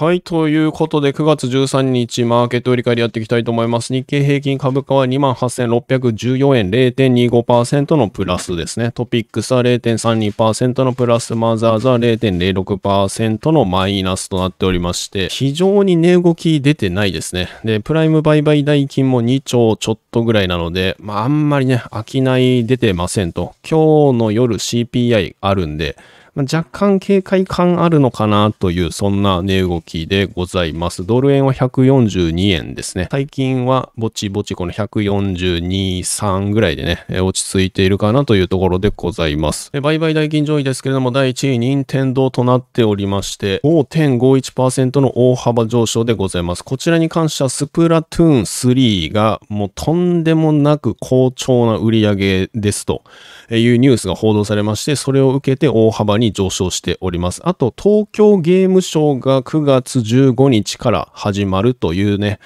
はい。ということで、9月13日、マーケット売り買いでやっていきたいと思います。日経平均株価は28,614円、0.25%のプラスですね。トピックスは0.32%のプラス、マザーズは0.06%のマイナスとなっておりまして、非常に値動き出てないですね。で、プライム売買代金も2兆ちょっとぐらいなので、まあ、あんまりね、飽きない出てませんと。今日の夜 CPI あるんで、まあ、若干警戒感あるのかなという、そんな値動きでございます。ドル円は142円ですね。最近はぼちぼちこの142、3ぐらいでね、落ち着いているかなというところでございます。売買代金上位ですけれども、第1位、任天堂となっておりまして、5.51%の大幅上昇でございます。こちらに関しては、スプラトゥーン3がもうとんでもなく好調な売り上げですというニュースが報道されまして、それを受けて大幅に上昇しております。あと、東京ゲームショウが9月15日から始まるというね、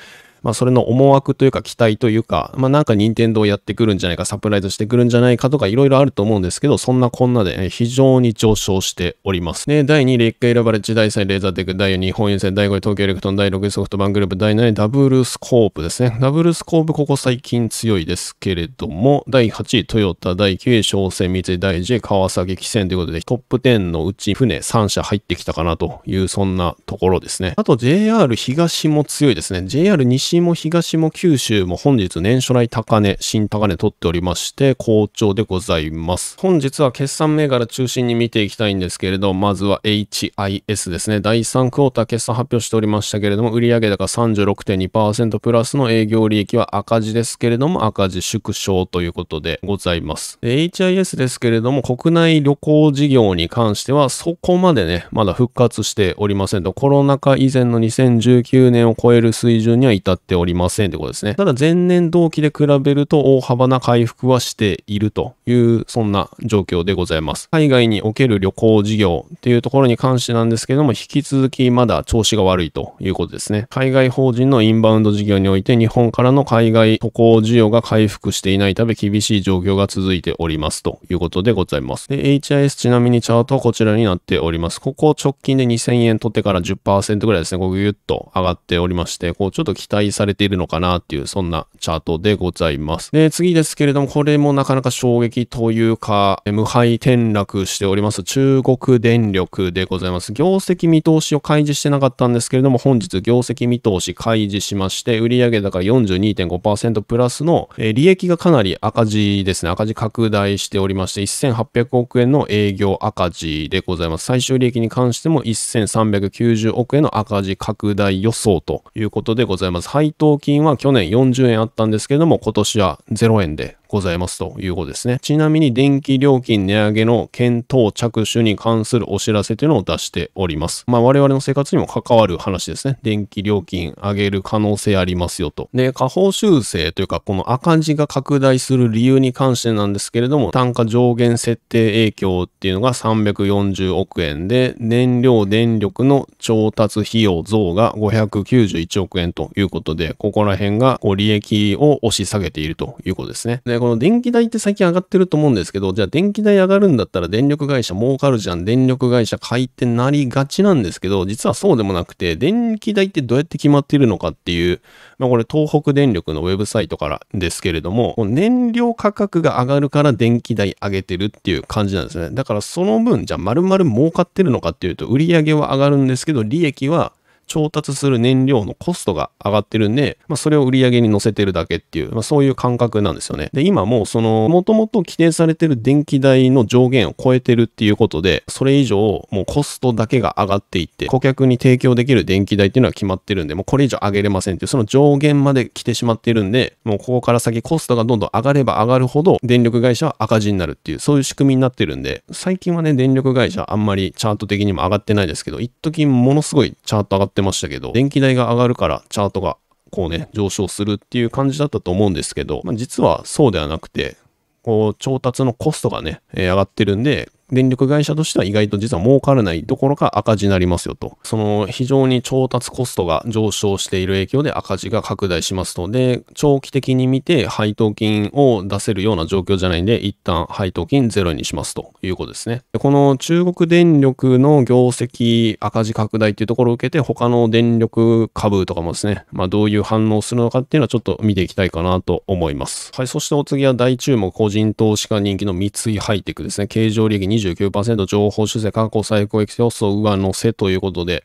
まあ、それの思惑というか期待というか、まあ、なんか任天堂やってくるんじゃないか、サプライズしてくるんじゃないかとか、いろいろあると思うんですけど、そんなこんなで非常に上昇しております。ね、第2位、レッカバレッジ、第3位、レーザーテック、第4位、日本郵政、第5位、東京エレクトン、第6位、ソフトバンクグループ、第7位、ダブルスコープですね。ダブルスコープ、ここ最近強いですけれども、第8位、トヨタ、第9位、商船、三井、第10位、川崎、汽船ということで、トップ10のうち船3社入ってきたかなという、そんなところですね。あと、JR 東も強いですね。JR 西西も東も九州も本日年初来高値、新高値取っておりまして、好調でございます。本日は決算銘柄中心に見ていきたいんですけれど、まずは HIS ですね。第3クォーター決算発表しておりましたけれども、売上高36.2%プラスの営業利益は赤字ですけれども、赤字縮小ということでございます。HIS ですけれども、国内旅行事業に関しては、そこまでね、まだ復活しておりませんと、コロナ禍以前の2019年を超える水準には至ってっておりませんってことですね。ただ前年同期で比べると大幅な回復はしているというそんな状況でございます。海外における旅行事業っていうところに関してなんですけども、引き続きまだ調子が悪いということですね。海外法人のインバウンド事業において日本からの海外渡航需要が回復していないため厳しい状況が続いておりますということでございます。で、HIS ちなみにチャートはこちらになっております。ここ直近で2000円取ってから10%ぐらいですね、こうギュッと上がっておりまして、こうちょっと期待されているのかなっていうそんなチャートでございます。で、次ですけれども、これもなかなか衝撃というか、無敗転落しております中国電力でございます。業績見通しを開示してなかったんですけれども、本日業績見通し開示しまして、売上高42.5%プラスの、え利益がかなり赤字ですね。赤字拡大しておりまして、1800億円の営業赤字でございます。最終利益に関しても1390億円の赤字拡大予想ということでございます。配当金は去年40円あったんですけれども、今年は0円でございますということですね。ちなみに電気料金値上げの検討着手に関するお知らせというのを出しております。まあ我々の生活にも関わる話ですね。電気料金上げる可能性ありますよと。で、下方修正というかこの赤字が拡大する理由に関してなんですけれども、単価上限設定影響っていうのが340億円で、燃料電力の調達費用増が591億円ということで、ここら辺がこう利益を押し下げているということですね。で、この電気代って最近上がってると思うんですけど、じゃあ電気代上がるんだったら電力会社儲かるじゃん、電力会社買いってなりがちなんですけど、実はそうでもなくて、電気代ってどうやって決まっているのかっていう、まあこれ東北電力のウェブサイトからですけれども、燃料価格が上がるから電気代上げてるっていう感じなんですね。だからその分、じゃあ丸々儲かってるのかっていうと、売り上げは上がるんですけど、利益は調達する燃料のコストが上がってるんで、まあ、それを売り上げに乗せてるだけっていう、まあ、そういう感覚なんですよね。で、今もうその、もともと規定されてる電気代の上限を超えてるっていうことで、それ以上もうコストだけが上がっていって、顧客に提供できる電気代っていうのは決まってるんで、もうこれ以上上げれませんっていう、その上限まで来てしまってるんで、もうここから先コストがどんどん上がれば上がるほど、電力会社は赤字になるっていう、そういう仕組みになってるんで、最近はね、電力会社あんまりチャート的にも上がってないですけど、一時ものすごいチャート上がってってましたけど、電気代が上がるからチャートがこうね、上昇するっていう感じだったと思うんですけど、まあ、実はそうではなくて、こう、調達のコストがね、え上がってるんで、電力会社としては意外と実は儲からないどころか赤字になりますよと。その非常に調達コストが上昇している影響で赤字が拡大しますので、長期的に見て配当金を出せるような状況じゃないんで、一旦配当金ゼロにしますということですね。この中国電力の業績赤字拡大っていうところを受けて、他の電力株とかもですね、まあ、どういう反応するのかっていうのはちょっと見ていきたいかなと思います。はい、そしてお次は大注目個人投資家人気の三井ハイテクですね。経常利益29%情報修正過去最高益想上乗せということで、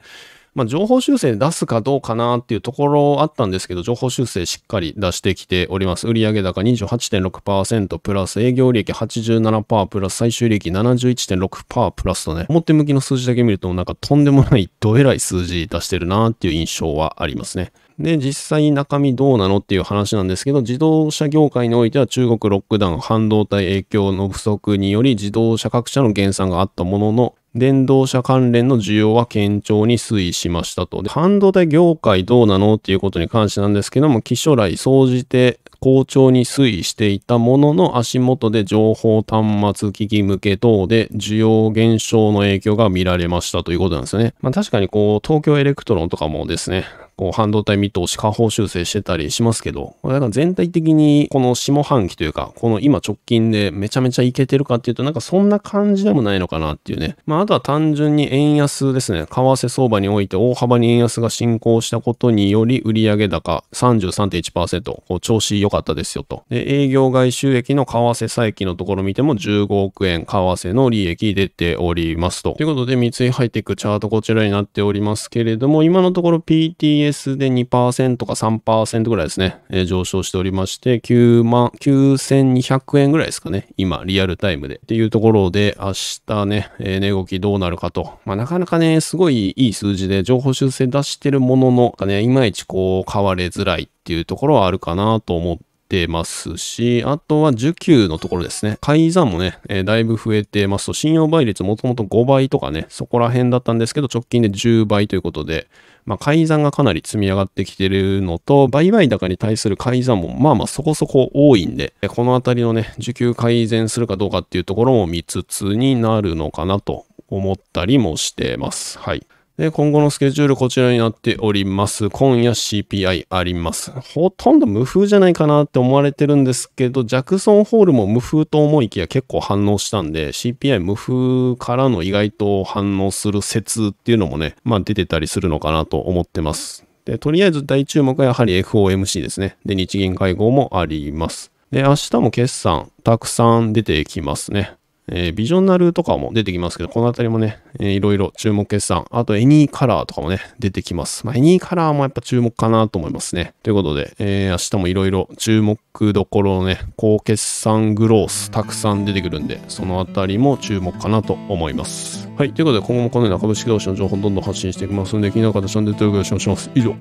まあ、情報修正出すかどうかなっていうところあったんですけど、情報修正しっかり出してきております。売上高28.6%プラス、営業利益87%プラス、最終利益71.6%プラスとね、表向きの数字だけ見ると、なんかとんでもないどえらい数字出してるなっていう印象はありますね。で、実際中身どうなのっていう話なんですけど、自動車業界においては中国ロックダウン、半導体影響の不足により自動車各社の減産があったものの、電動車関連の需要は堅調に推移しましたと。で、半導体業界どうなのっていうことに関してなんですけども、気象来総じて好調に推移していたものの足元で情報端末機器向け等で需要減少の影響が見られましたということなんですよね。まあ確かにこう東京エレクトロンとかもですね、こう、半導体見通し、下方修正してたりしますけど、なんか全体的にこの下半期というか、この今直近でめちゃめちゃいけてるかっていうと、なんかそんな感じでもないのかなっていうね。まあ、あとは単純に円安ですね。為替相場において大幅に円安が進行したことにより、売上高33.1%、こう調子良かったですよと。で、営業外収益の為替再起のところ見ても15億円、為替の利益出ておりますと。ということで、三井ハイテクチャートこちらになっておりますけれども、今のところ PTA ベースで2%か3%ぐらいですね、えー、上昇しておりまして、9万、9200円ぐらいですかね。今、リアルタイムで。っていうところで、明日ね、えー、値動きどうなるかと。まあ、なかなかね、すごいいい数字で情報修正出してるものの、ね、いまいちこう、変われづらいっていうところはあるかなと思っててますし、あとは受給のところですね。改ざんもね、えー、だいぶ増えてますと、信用倍率もともと5倍とかね、そこら辺だったんですけど、直近で10倍ということで、まあ、改ざんがかなり積み上がってきてるのと、売買高に対する改ざんもまあまあそこそこ多いんで、このあたりのね、受給改善するかどうかっていうところも見つつになるのかなと思ったりもしてます。はい。で、今後のスケジュールこちらになっております。今夜 CPI あります。ほとんど無風じゃないかなって思われてるんですけど、ジャクソンホールも無風と思いきや結構反応したんで、CPI 無風からの意外と反応する説っていうのもね、まあ出てたりするのかなと思ってます。で、とりあえず大注目はやはり FOMC ですね。で、日銀会合もあります。で、明日も決算たくさん出てきますね。えー、ビジョナルとかも出てきますけど、このあたりもね、えー、いろいろ注目決算。あと、エニーカラーとかもね、出てきます。まあ、エニーカラーもやっぱ注目かなと思いますね。ということで、えー、明日もいろいろ注目どころのね、高決算グロースたくさん出てくるんで、そのあたりも注目かなと思います。はい、ということで、今後もこのような株式同士の情報をどんどん発信していきますので、気になる方、チャンネル登録お願いします。以上。